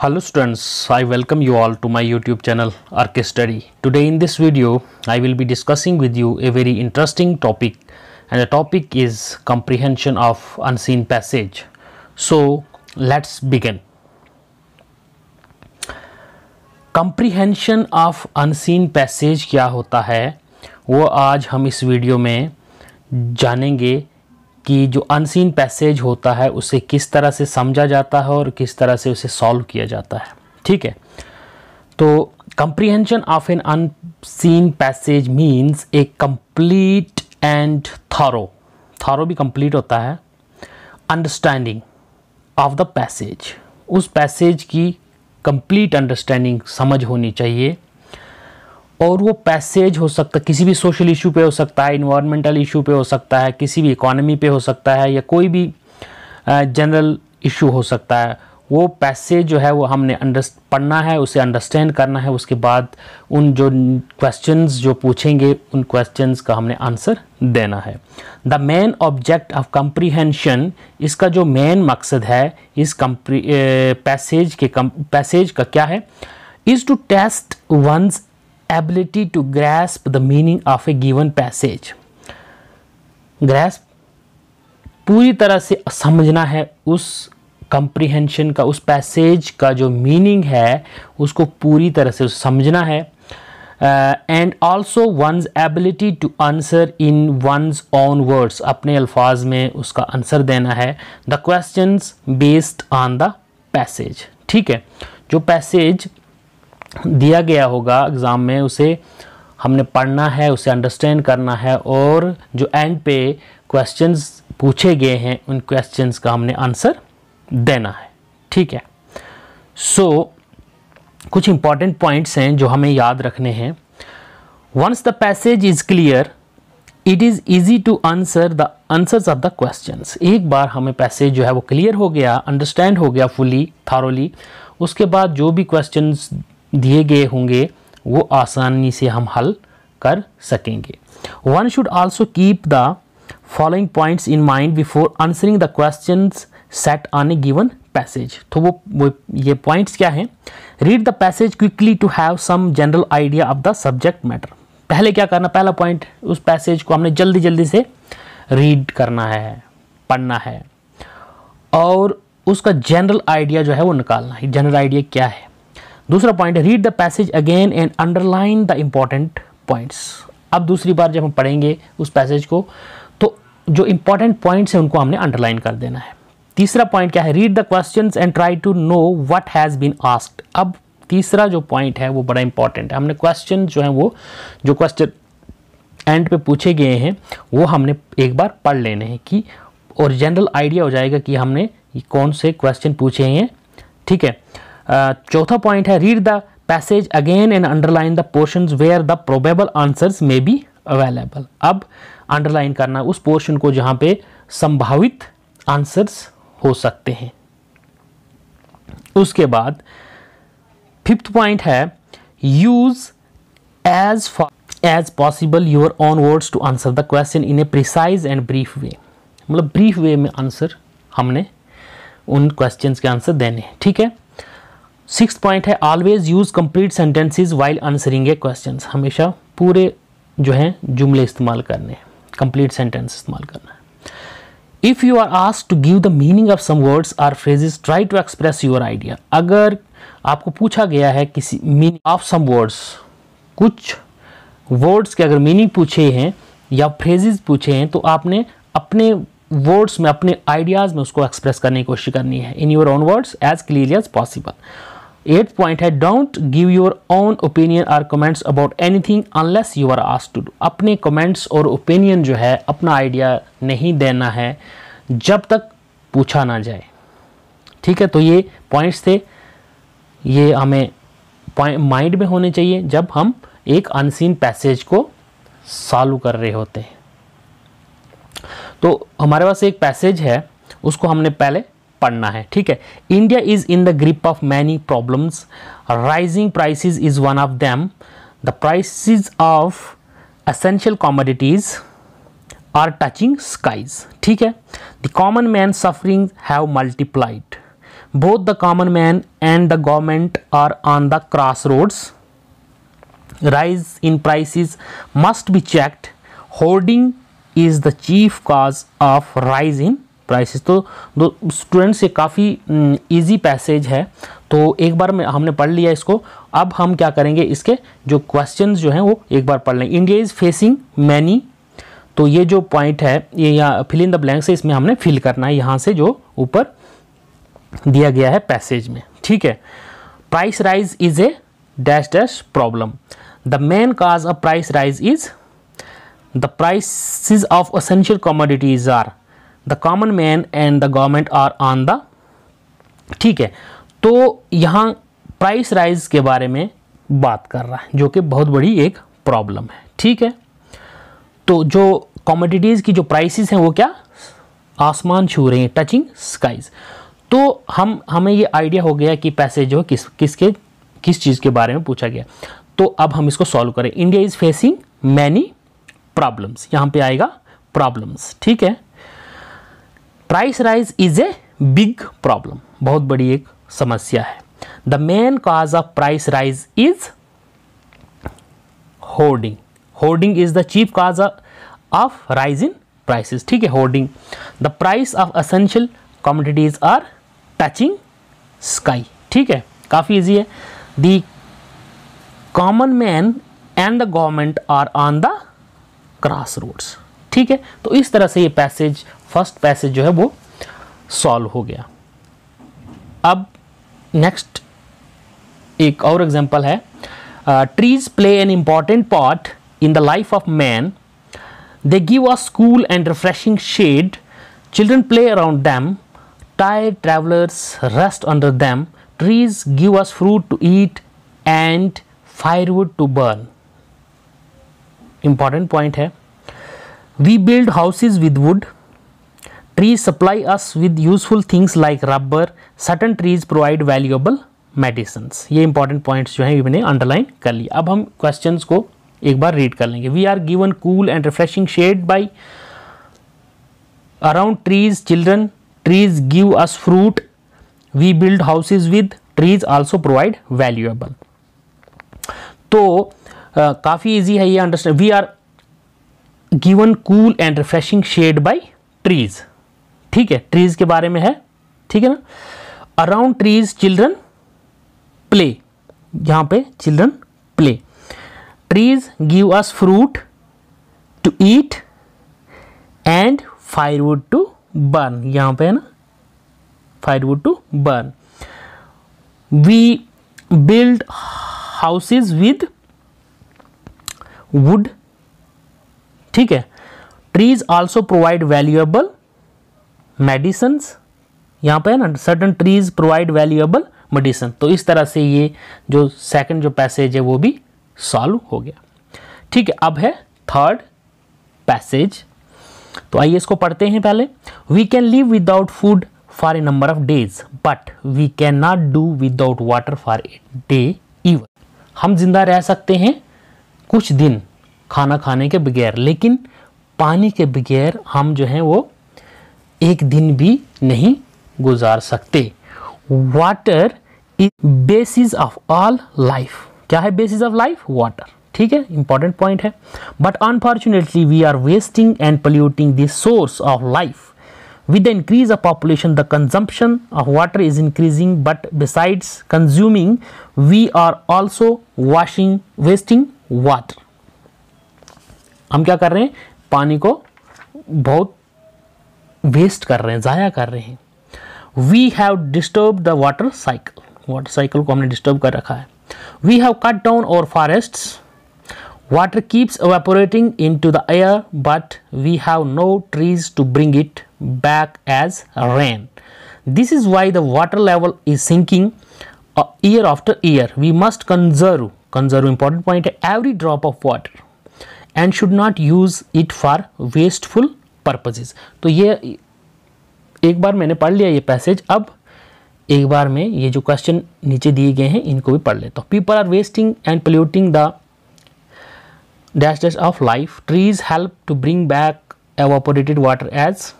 Hello students, I welcome you all to my YouTube channel RK Study. Today in this video, I will be discussing with you a very interesting topic and the topic is comprehension of unseen passage. So let's begin. Comprehension of unseen passage kya hota hai wo aaj hum is video mein janenge कि जो unseen passage होता है उसे किस तरह से समझा जाता है और किस तरह से उसे सॉल्व किया जाता है ठीक है तो comprehension of an unseen passage means a complete and thorough thorough भी कंप्लीट होता है अंडरस्टैंडिंग ऑफ द पैसेज उस पैसेज की कंप्लीट अंडरस्टैंडिंग समझ होनी चाहिए और वो पैसेज हो सकता है किसी भी सोशल इशू पे हो सकता है इन्वायरमेंटल इशू पे हो सकता है किसी भी इकोनॉमी पे हो सकता है या कोई भी जनरल इशू हो सकता है वो पैसेज जो है वो हमने पढ़ना है उसे अंडरस्टैंड करना है उसके बाद उन जो क्वेश्चंस जो पूछेंगे उन क्वेश्चंस का हमने आंसर देना है the main object of comprehension इसका जो मेन मकसद है इस कंप्री पैसेज के पैसेज का क्या है is to test one's ability to grasp the meaning of a given passage grasp पूरी तरह से समझना है उस कंप्रीहेंशन का उस पैसेज का जो मीनिंग है उसको पूरी तरह से समझना है and also one's ability to answer in one's own words अपने अल्फाज में उसका आंसर देना है the questions based on the passage ठीक है जो पैसेज दिया गया होगा एग्ज़ाम में उसे हमने पढ़ना है उसे अंडरस्टैंड करना है और जो एंड पे क्वेश्चंस पूछे गए हैं उन क्वेश्चंस का हमने आंसर देना है ठीक है सो so, कुछ इंपॉर्टेंट पॉइंट्स हैं जो हमें याद रखने हैं once the passage is clear it is easy to answer the answers of the questions एक बार हमें पैसेज जो है वो क्लियर हो गया अंडरस्टैंड हो गया फुली थारोली उसके बाद जो भी क्वेश्चंस दिए गए होंगे वो आसानी से हम हल कर सकेंगे one should also keep the following points in mind before answering the question set on a given passage तो वो, वो ये पॉइंट्स क्या हैं read the passage quickly to have some general idea of the subject matter पहले क्या करना पहला पॉइंट उस पैसेज को हमने जल्दी जल्दी से रीड करना है पढ़ना है और उसका जनरल आइडिया जो है वो निकालना है जनरल आइडिया क्या है दूसरा पॉइंट है read the passage again and underline the important points अब दूसरी बार जब हम पढ़ेंगे उस पैसेज को तो जो इम्पॉर्टेंट पॉइंट्स हैं उनको हमने अंडरलाइन कर देना है तीसरा पॉइंट क्या है read the question and try to know what has been asked अब तीसरा जो पॉइंट है वो बड़ा इंपॉर्टेंट है हमने क्वेश्चन जो है वो जो क्वेश्चन एंड पे पूछे गए हैं वो हमने एक बार पढ़ लेने हैं कि और जनरल आइडिया हो जाएगा कि हमने कौन से क्वेश्चन पूछे हैं ठीक है Uh, चौथा पॉइंट है read the passage again and underline the portion where the probable answers may be available अब अंडरलाइन करना उस पोर्शन को जहाँ पे संभावित आंसर्स हो सकते हैं उसके बाद फिफ्थ पॉइंट है use as as possible your own words to answer the question in a precise and brief way मतलब ब्रीफ वे में आंसर हमने उन क्वेश्चंस के आंसर देने ठीक है सिक्स पॉइंट है always use complete sentences while answering a question हमेशा पूरे जो है जुमले इस्तेमाल करने हैं कंप्लीट सेंटेंस इस्तेमाल करना है if you are ask to give the meaning of some words or phrases try to express your idea अगर आपको पूछा गया है किसी मीनिंग ऑफ सम वर्ड्स कुछ वर्ड्स के अगर मीनिंग पूछे हैं या फ्रेजेस पूछे हैं तो आपने अपने वर्ड्स में अपने आइडियाज़ में उसको एक्सप्रेस करने की कोशिश करनी है in your own words as clear as possible eight point है don't give your own opinion or comments about anything unless you are ask to do अपने कमेंट्स और ओपिनियन जो है अपना आइडिया नहीं देना है जब तक पूछा ना जाए ठीक है तो ये पॉइंट्स थे ये हमें माइंड में होने चाहिए जब हम एक अनसीन पैसेज को सॉल्व कर रहे होते हैं तो हमारे पास एक पैसेज है उसको हमने पहले पढ़ना है ठीक है India is in the grip of many problems rising prices is one of them the prices of essential commodities are touching skies ठीक है the common man suffering have multiplied both the common man and the government are on the cross roads rise in prices must be checked hoarding is the chief cause of rise in prices तो दो students ये काफ़ी easy passage है तो एक बार में हमने पढ़ लिया इसको अब हम क्या करेंगे इसके जो क्वेश्चन जो हैं वो एक बार पढ़ लें इंडिया इज़ फेसिंग मैनी तो ये जो पॉइंट है ये यहाँ फिल इन द ब्लैंक्स है इसमें हमने फिल करना है यहाँ से जो ऊपर दिया गया है पैसेज में ठीक है price rise is a dash dash problem the main cause of price rise is the prices of essential commodities are the common man and the government are on the ठीक है तो यहाँ प्राइस राइज के बारे में बात कर रहा है जो कि बहुत बड़ी एक प्रॉब्लम है ठीक है तो जो कॉमोडिटीज़ की जो प्राइसेस हैं वो क्या आसमान छू रहे हैं टचिंग स्काइज तो हम हमें ये आइडिया हो गया कि पैसे जो किस किसके किस चीज़ के बारे में पूछा गया तो अब हम इसको सॉल्व करें India is facing many problems यहाँ पे आएगा प्रॉब्लम्स ठीक है price rise is a big problem बहुत बड़ी एक समस्या है the main cause of price rise is hoarding hoarding is the chief cause of rise in prices ठीक है hoarding the price of essential commodities are touching sky ठीक है काफ़ी इजी है the common man and the government are on the cross roads ठीक है तो इस तरह से ये पैसेज फर्स्ट पैसेज जो है वो सॉल्व हो गया अब नेक्स्ट एक और एग्जांपल है trees play an important part in the life of man they give a school and refreshing shade children play around them tired travellers rest under them trees give us fruit to eat and firewood to burn important point है We build houses with wood. Trees supply us with useful things like rubber. Certain trees provide valuable medicines. ये important points जो हैं मैंने underline कर लिया अब हम questions को एक बार read कर लेंगे We are given cool and refreshing shade by around trees children trees give us fruit we build houses with trees also provide valuable तो uh, काफ़ी इजी है ये understand we are given cool and refreshing shade by trees ठीक है trees के बारे में है ठीक है ना अराउंड ट्रीज चिल्ड्रन प्ले यहां पे children play trees give us fruit to eat and firewood to burn यहां पे है ना firewood to burn we build houses with wood ठीक है trees also provide valuable medicine यहाँ पे है ना certain trees provide valuable medicine तो इस तरह से ये जो सेकंड जो पैसेज है वो भी सॉल्व हो गया ठीक है अब है थर्ड पैसेज तो आइए इसको पढ़ते हैं पहले we can live without food for a number of days but we can not do without water for a day even हम जिंदा रह सकते हैं कुछ दिन खाना खाने के बगैर लेकिन पानी के बगैर हम जो हैं वो एक दिन भी नहीं गुजार सकते water is basis of all life क्या है बेसिस ऑफ लाइफ वाटर ठीक है इंपॉर्टेंट पॉइंट है but unfortunately we are wasting and polluting the source of life with the increase of population the consumption of water is increasing but besides consuming we are also washing wasting water हम क्या कर रहे हैं पानी को बहुत waste कर रहे हैं ज़ाया कर रहे हैं we have disturb the water cycle water cycle को हमने डिस्टर्ब कर रखा है we have cut down our forest water keeps evaporating into the air but we have no trees to bring it back as rain this is why the water level is sinking year after year we must conserve conserve important point है every drop of water and should not use it for wasteful purposes तो ये एक बार मैंने पढ़ लिया ये passage अब एक बार में ये जो क्वेश्चन नीचे दिए गए हैं इनको भी पढ़ लेता हूँ people are wasting and polluting the dash dash of life trees help to bring back evaporated water as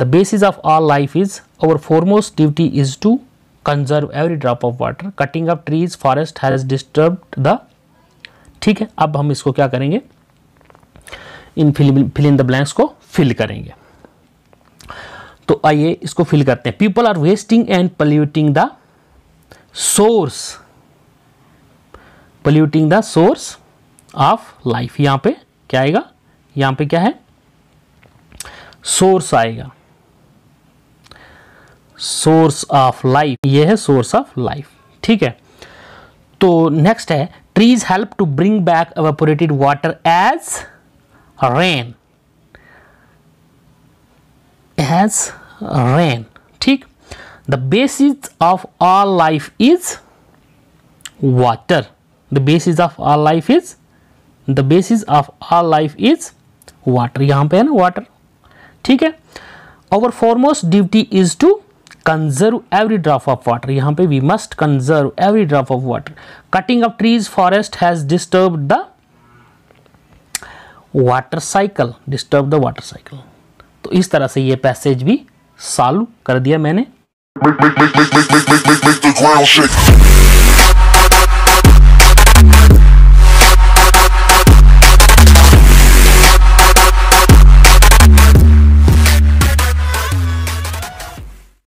the basis of all life is our foremost duty is to conserve every drop of water cutting of trees forest has disturb the ठीक है अब हम इसको क्या करेंगे in fill fill in the blanks को fill करेंगे तो आइए इसको फिल करते हैं people are wasting and polluting the source polluting the source of life यहां पे क्या आएगा यहां पे क्या है सोर्स आएगा सोर्स ऑफ लाइफ ये है सोर्स ऑफ लाइफ ठीक है तो नेक्स्ट है trees help to bring back evaporated water as rain as rain ठीक the basis of all life is water the basis of all life is the basis of all life is water यहाँ पे है ना water ठीक है our foremost duty is to conserve every drop of water यहाँ पे we must conserve every drop of water cutting of trees forest has disturbed the water cycle disturb the water cycle तो इस तरह से ये passage भी solve कर दिया मैंने